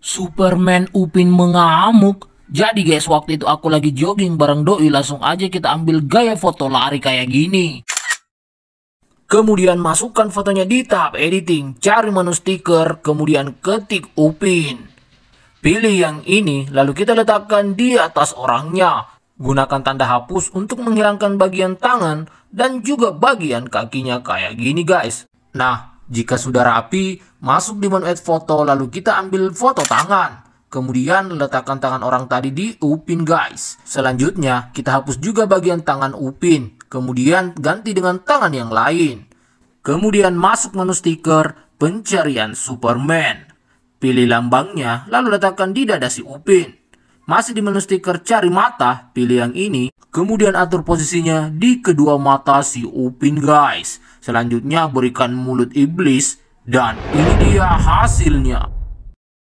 Superman Upin mengamuk. Jadi guys, waktu itu aku lagi jogging bareng doi, langsung aja kita ambil gaya foto lari kayak gini. Kemudian masukkan fotonya di tahap editing, cari menu stiker, kemudian ketik Upin. Pilih yang ini, lalu kita letakkan di atas orangnya. Gunakan tanda hapus untuk menghilangkan bagian tangan dan juga bagian kakinya kayak gini guys. Nah, jika sudah rapi, masuk di menu add foto lalu kita ambil foto tangan. Kemudian letakkan tangan orang tadi di upin guys. Selanjutnya, kita hapus juga bagian tangan upin. Kemudian ganti dengan tangan yang lain. Kemudian masuk menu stiker pencarian Superman. Pilih lambangnya lalu letakkan di dada si upin masih di menu stiker cari mata, pilih yang ini. Kemudian atur posisinya di kedua mata si Upin guys. Selanjutnya berikan mulut iblis dan ini dia hasilnya.